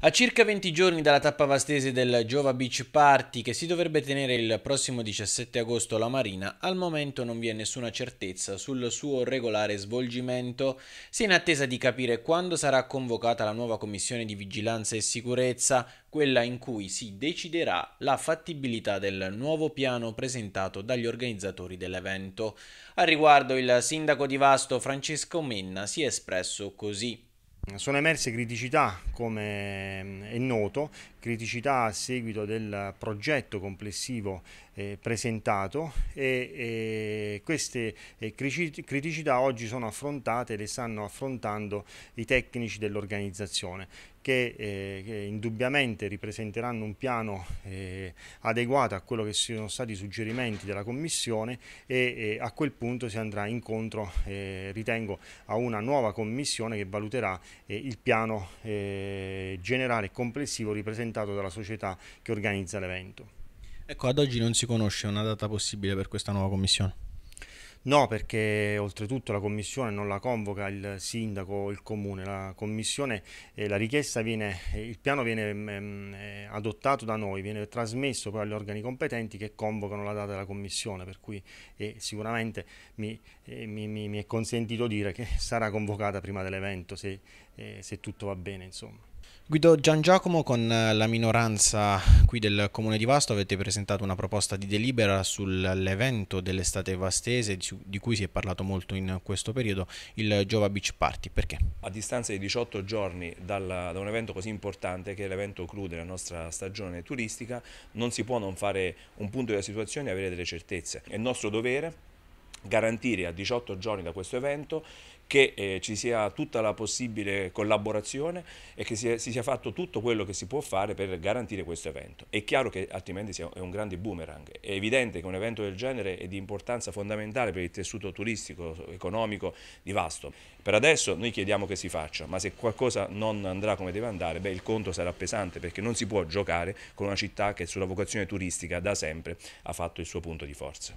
A circa 20 giorni dalla tappa vastese del Giova Beach Party che si dovrebbe tenere il prossimo 17 agosto alla Marina, al momento non vi è nessuna certezza sul suo regolare svolgimento. Si è in attesa di capire quando sarà convocata la nuova commissione di vigilanza e sicurezza, quella in cui si deciderà la fattibilità del nuovo piano presentato dagli organizzatori dell'evento. Al riguardo il sindaco di Vasto Francesco Menna si è espresso così. Sono emerse criticità, come mm, è noto, criticità a seguito del progetto complessivo eh, presentato e, e queste eh, criticità oggi sono affrontate e le stanno affrontando i tecnici dell'organizzazione che, eh, che, indubbiamente ripresenteranno un piano eh, adeguato a quello che sono stati i suggerimenti della Commissione e, e a quel punto si andrà incontro, eh, ritengo, a una nuova Commissione che valuterà eh, il piano eh, generale complessivo ripresentato dalla società che organizza l'evento. Ecco, ad oggi non si conosce una data possibile per questa nuova commissione. No, perché oltretutto la commissione non la convoca il sindaco o il comune, la commissione, eh, la richiesta viene, eh, il piano viene mh, mm, ehm, eh, adottato da noi, viene trasmesso poi agli organi competenti che convocano la data della commissione, per cui eh, sicuramente mi, eh, mi, mi, è consentito dire che sarà convocata prima dell'evento se, eh, se tutto va bene. Insomma. Guido Giangiacomo, con eh, la minoranza qui del Comune di Vasto avete presentato una proposta di delibera sull'evento dell'estate vastese di cui si è parlato molto in questo periodo, il Giova Beach Party. Perché? A distanza di 18 giorni dalla, da un evento così importante che è l'evento clou della nostra stagione turistica, non si può non fare un punto della situazione e avere delle certezze. È nostro dovere garantire a 18 giorni da questo evento che eh, ci sia tutta la possibile collaborazione e che si, si, sia fatto tutto quello che si può fare per garantire questo evento. È chiaro che altrimenti sia, è un grande boomerang. È evidente che un evento del genere è di importanza fondamentale per il tessuto turistico, economico di Vasto. Per adesso noi chiediamo che si faccia, ma se qualcosa non andrà come deve andare, beh, il conto sarà pesante perché non si può giocare con una città che sulla vocazione turistica da sempre ha fatto il suo punto di forza.